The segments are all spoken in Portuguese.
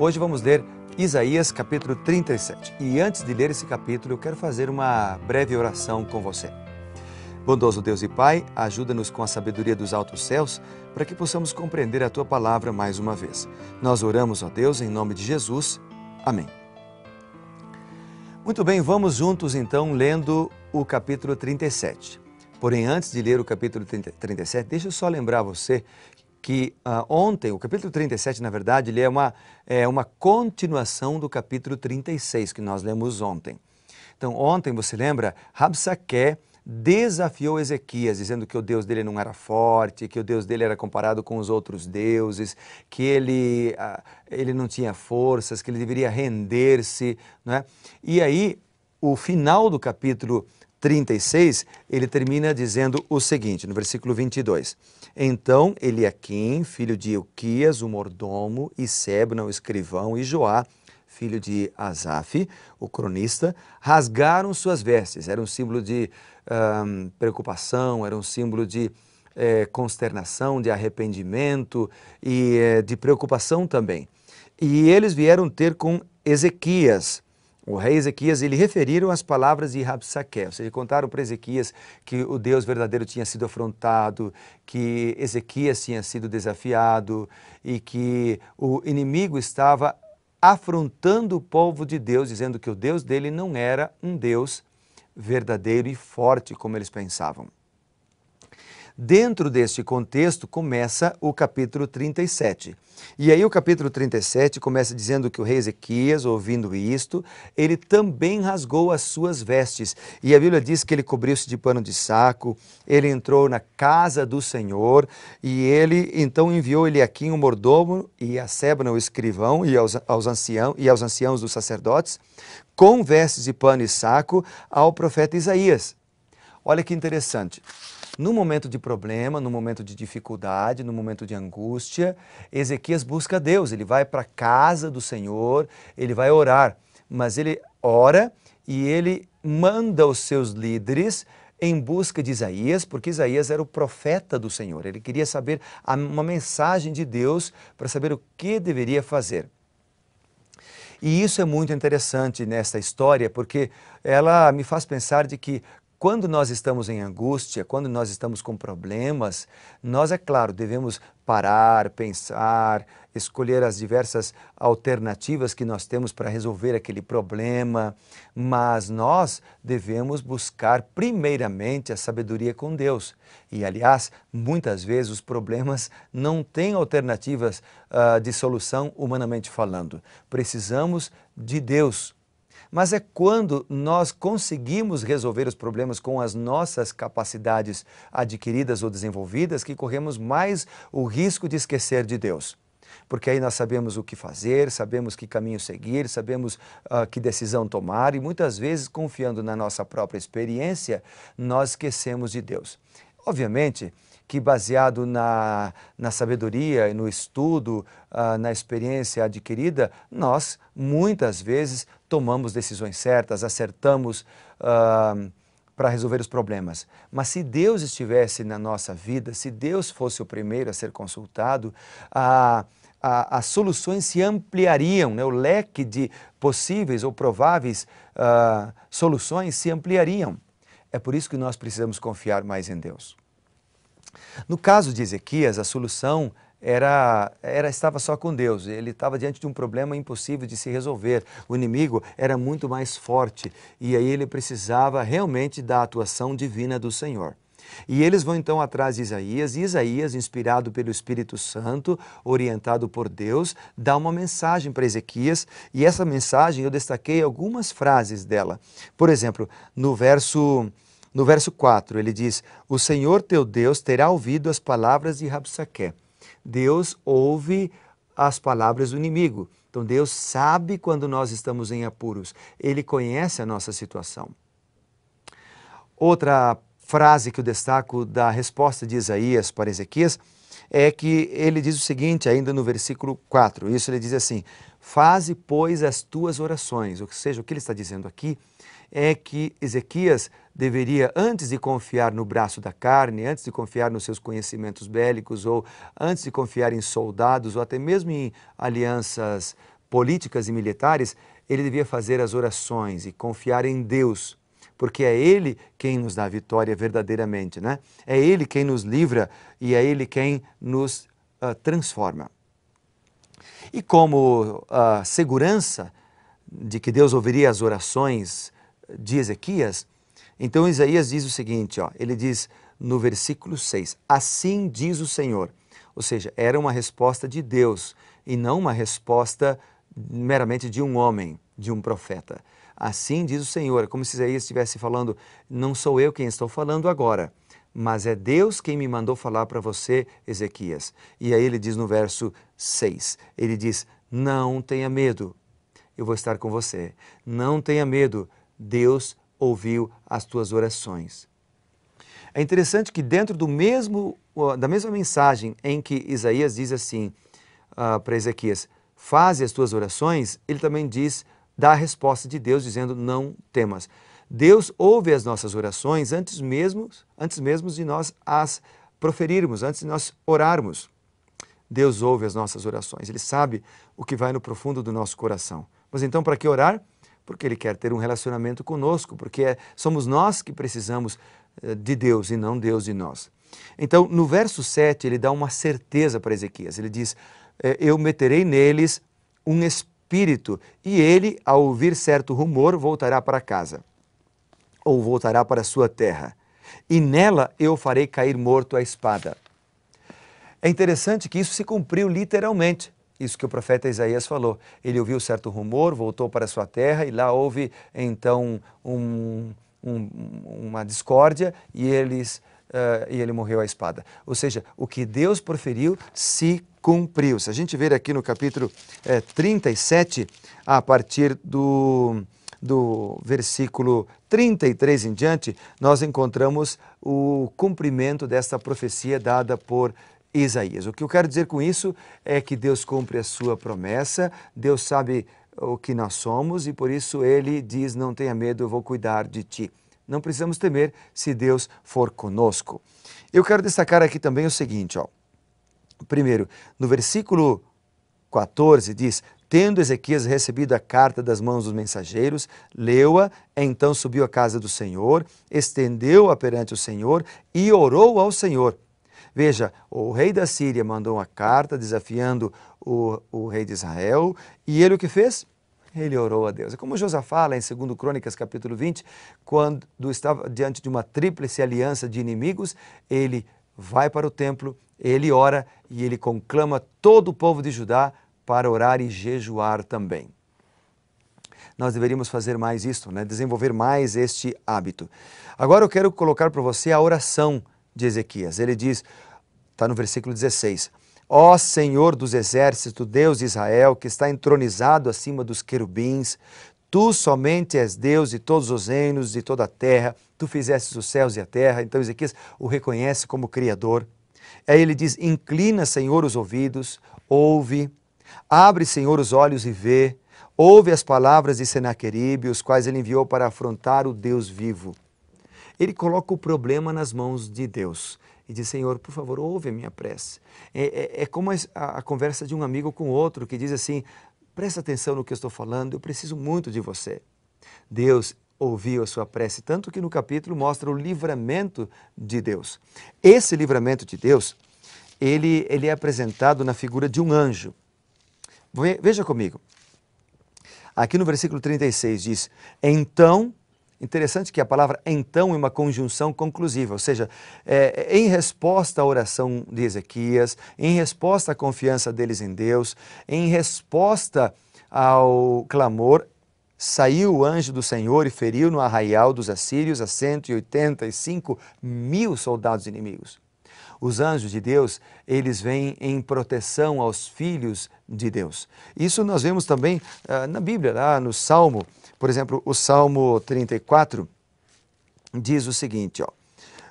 Hoje vamos ler Isaías capítulo 37. E antes de ler esse capítulo, eu quero fazer uma breve oração com você. Bondoso Deus e Pai, ajuda-nos com a sabedoria dos altos céus para que possamos compreender a tua palavra mais uma vez. Nós oramos, a Deus, em nome de Jesus. Amém. Muito bem, vamos juntos então lendo o capítulo 37. Porém, antes de ler o capítulo 37, deixa eu só lembrar você que ah, ontem, o capítulo 37, na verdade, ele é uma, é uma continuação do capítulo 36 que nós lemos ontem. Então, ontem, você lembra, Rabsaque desafiou Ezequias, dizendo que o Deus dele não era forte, que o Deus dele era comparado com os outros deuses, que ele, ah, ele não tinha forças, que ele deveria render-se. Né? E aí, o final do capítulo 36, ele termina dizendo o seguinte, no versículo 22. Então Eliaquim, filho de Euquias, o mordomo, e Sebna, o escrivão, e Joá, filho de Asaf, o cronista, rasgaram suas vestes. Era um símbolo de preocupação, era um símbolo de é, consternação, de arrependimento e é, de preocupação também. E eles vieram ter com Ezequias, o rei Ezequias, ele referiram as palavras de Rabsaque, ou seja, contaram para Ezequias que o Deus verdadeiro tinha sido afrontado, que Ezequias tinha sido desafiado e que o inimigo estava afrontando o povo de Deus, dizendo que o Deus dele não era um Deus verdadeiro e forte como eles pensavam. Dentro desse contexto começa o capítulo 37. E aí o capítulo 37 começa dizendo que o rei Ezequias, ouvindo isto, ele também rasgou as suas vestes. E a Bíblia diz que ele cobriu-se de pano de saco, ele entrou na casa do Senhor e ele então enviou aqui o mordomo, e a Sebna, o escrivão, e aos, aos anciãos, e aos anciãos dos sacerdotes, com vestes de pano e saco, ao profeta Isaías. Olha que interessante. No momento de problema, no momento de dificuldade, no momento de angústia, Ezequias busca Deus, ele vai para a casa do Senhor, ele vai orar, mas ele ora e ele manda os seus líderes em busca de Isaías, porque Isaías era o profeta do Senhor. Ele queria saber uma mensagem de Deus para saber o que deveria fazer. E isso é muito interessante nessa história, porque ela me faz pensar de que quando nós estamos em angústia, quando nós estamos com problemas, nós, é claro, devemos parar, pensar, escolher as diversas alternativas que nós temos para resolver aquele problema, mas nós devemos buscar primeiramente a sabedoria com Deus. E, aliás, muitas vezes os problemas não têm alternativas uh, de solução humanamente falando. Precisamos de Deus mas é quando nós conseguimos resolver os problemas com as nossas capacidades adquiridas ou desenvolvidas que corremos mais o risco de esquecer de Deus porque aí nós sabemos o que fazer, sabemos que caminho seguir, sabemos uh, que decisão tomar e muitas vezes, confiando na nossa própria experiência, nós esquecemos de Deus. Obviamente, que baseado na, na sabedoria, no estudo, uh, na experiência adquirida, nós muitas vezes tomamos decisões certas, acertamos uh, para resolver os problemas. Mas se Deus estivesse na nossa vida, se Deus fosse o primeiro a ser consultado, a as soluções se ampliariam, né? o leque de possíveis ou prováveis uh, soluções se ampliariam. É por isso que nós precisamos confiar mais em Deus. No caso de Ezequias, a solução era, era estava só com Deus. Ele estava diante de um problema impossível de se resolver. O inimigo era muito mais forte e aí ele precisava realmente da atuação divina do Senhor. E eles vão então atrás de Isaías, e Isaías, inspirado pelo Espírito Santo, orientado por Deus, dá uma mensagem para Ezequias, e essa mensagem eu destaquei algumas frases dela. Por exemplo, no verso no verso 4, ele diz: O Senhor teu Deus terá ouvido as palavras de Rabsaque. Deus ouve as palavras do inimigo. Então Deus sabe quando nós estamos em apuros. Ele conhece a nossa situação. Outra frase que eu destaco da resposta de Isaías para Ezequias é que ele diz o seguinte, ainda no versículo 4. Isso ele diz assim: Faze, pois, as tuas orações. Ou seja, o que ele está dizendo aqui é que Ezequias deveria, antes de confiar no braço da carne, antes de confiar nos seus conhecimentos bélicos, ou antes de confiar em soldados, ou até mesmo em alianças políticas e militares, ele devia fazer as orações e confiar em Deus, porque é Ele quem nos dá a vitória verdadeiramente, né? É Ele quem nos livra e é Ele quem nos uh, transforma. E como a uh, segurança de que Deus ouviria as orações de Ezequias, então Isaías diz o seguinte, ó, ele diz no versículo 6, assim diz o Senhor. Ou seja, era uma resposta de Deus e não uma resposta meramente de um homem, de um profeta. Assim diz o Senhor, é como se Isaías estivesse falando, não sou eu quem estou falando agora, mas é Deus quem me mandou falar para você, Ezequias. E aí ele diz no verso 6, ele diz, não tenha medo, eu vou estar com você. Não tenha medo, Deus ouviu as tuas orações. É interessante que dentro do mesmo, da mesma mensagem em que Isaías diz assim uh, ah, para Ezequias, faze as tuas orações, ele também diz, dá a resposta de Deus dizendo, não temas. Deus ouve as nossas orações antes mesmo, antes mesmo de nós as proferirmos, antes de nós orarmos. Deus ouve as nossas orações, Ele sabe o que vai no profundo do nosso coração. Mas então, para que orar? porque Ele quer ter um relacionamento conosco, porque é, somos nós que precisamos eh, de Deus e não Deus de nós. Então, no verso 7, ele dá uma certeza para Ezequias. Ele diz: eh, Eu meterei neles um espírito, e ele, ao ouvir certo rumor, voltará para casa, ou voltará para sua terra. E nela eu farei cair morto a espada. É interessante que isso se cumpriu literalmente. Isso que o profeta Isaías falou. Ele ouviu certo rumor, voltou para sua terra e lá houve então um, um, uma discórdia e eles Uh, e ele morreu à espada. Ou seja, o que Deus proferiu se cumpriu. Se a gente ver aqui no capítulo é, eh, 37, a partir do, do versículo 33 em diante, nós encontramos o cumprimento desta profecia dada por Isaías. O que eu quero dizer com isso é que Deus cumpre a sua promessa, Deus sabe o que nós somos e por isso ele diz: Não tenha medo, eu vou cuidar de ti. Não precisamos temer se Deus for conosco. Eu quero destacar aqui também o seguinte: ó. primeiro, no versículo 14 diz: Tendo Ezequias recebido a carta das mãos dos mensageiros, leu-a, então subiu à casa do Senhor, estendeu-a perante o Senhor e orou ao Senhor. Veja, o rei da Síria mandou uma carta desafiando o, o rei de Israel e ele o que fez? Ele orou a Deus. É como Josafá, lá em 2 Crônicas, capítulo 20, quando estava diante de uma tríplice aliança de inimigos, ele vai para o templo, ele ora e ele conclama todo o povo de Judá para orar e jejuar também. Nós deveríamos fazer mais isso, né? desenvolver mais este hábito. Agora eu quero colocar para você a oração de Ezequias. Ele diz: está no versículo 16. Ó Senhor dos exércitos, Deus de Israel, que está entronizado acima dos querubins, tu somente és Deus de todos os reinos, de toda a terra, tu fizestes os céus e a terra. Então Ezequias o reconhece como Criador. Aí ele diz: Inclina, Senhor, os ouvidos, ouve, abre, Senhor, os olhos e vê, ouve as palavras de Senaqueribe, os quais ele enviou para afrontar o Deus vivo. Ele coloca o problema nas mãos de Deus e diz: Senhor, por favor, ouve a minha prece. É, é, é como a, a conversa de um amigo com outro que diz assim: presta atenção no que eu estou falando, eu preciso muito de você. Deus ouviu a sua prece, tanto que no capítulo mostra o livramento de Deus. Esse livramento de Deus, ele, ele é apresentado na figura de um anjo. Veja comigo. Aqui no versículo 36 diz: Então Interessante que a palavra então é uma conjunção conclusiva, ou seja, é, é, em resposta à oração de Ezequias, em resposta à confiança deles em Deus, em resposta ao clamor, saiu o anjo do Senhor e feriu no arraial dos assírios a 185 mil soldados inimigos. Os anjos de Deus, eles vêm em proteção aos filhos de Deus. Isso nós vemos também ah, na Bíblia, lá no Salmo, por exemplo, o Salmo 34 diz o seguinte, ó.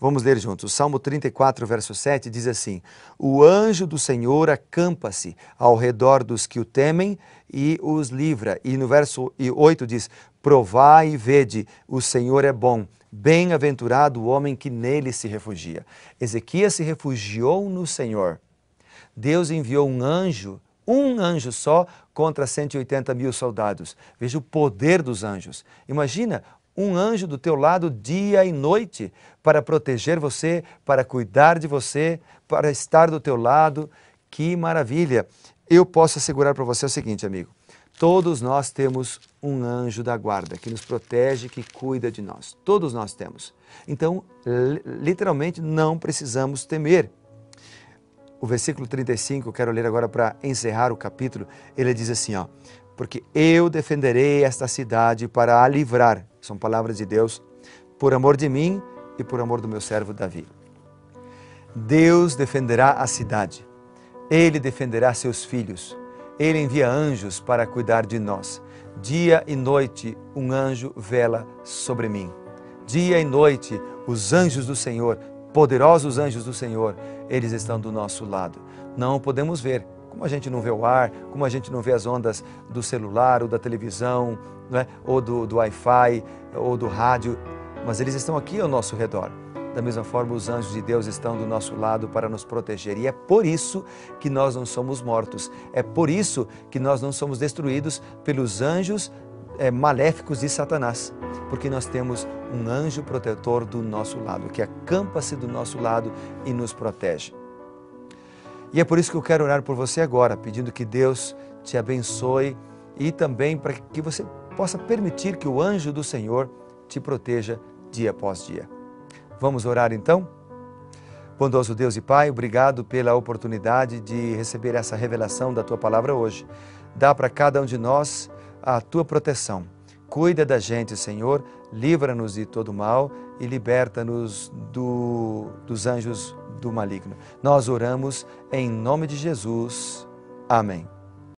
Vamos ler juntos. O Salmo 34, verso 7 diz assim: O anjo do Senhor acampa-se ao redor dos que o temem e os livra. E no verso 8 diz: Provai e vede, o Senhor é bom Bem-aventurado o homem que nele se refugia. Ezequias se refugiou no Senhor. Deus enviou um anjo, um anjo só, contra 180 mil soldados. Veja o poder dos anjos. Imagina um anjo do teu lado dia e noite para proteger você, para cuidar de você, para estar do teu lado. Que maravilha! Eu posso assegurar para você o seguinte, amigo. Todos nós temos um anjo da guarda que nos protege, que cuida de nós. Todos nós temos. Então, literalmente, não precisamos temer. O versículo 35, quero ler agora para encerrar o capítulo, ele diz assim, ó, porque eu defenderei esta cidade para a livrar, são palavras de Deus, por amor de mim e por amor do meu servo Davi. Deus defenderá a cidade, ele defenderá seus filhos, ele envia anjos para cuidar de nós. Dia e noite um anjo vela sobre mim. Dia e noite os anjos do Senhor, poderosos anjos do Senhor, eles estão do nosso lado. Não podemos ver, como a gente não vê o ar, como a gente não vê as ondas do celular ou da televisão, né? ou do, do Wi-Fi ou do rádio, mas eles estão aqui ao nosso redor. Da mesma forma, os anjos de Deus estão do nosso lado para nos proteger. E é por isso que nós não somos mortos. É por isso que nós não somos destruídos pelos anjos é, maléficos de Satanás, porque nós temos um anjo protetor do nosso lado, que acampa-se do nosso lado e nos protege. E é por isso que eu quero orar por você agora, pedindo que Deus te abençoe e também para que você possa permitir que o anjo do Senhor te proteja dia após dia. Vamos orar então? Bondoso Deus e Pai, obrigado pela oportunidade de receber essa revelação da tua palavra hoje. Dá para cada um de nós a tua proteção. Cuida da gente, Senhor, livra-nos de todo mal e liberta-nos do, dos anjos do maligno. Nós oramos em nome de Jesus. Amém.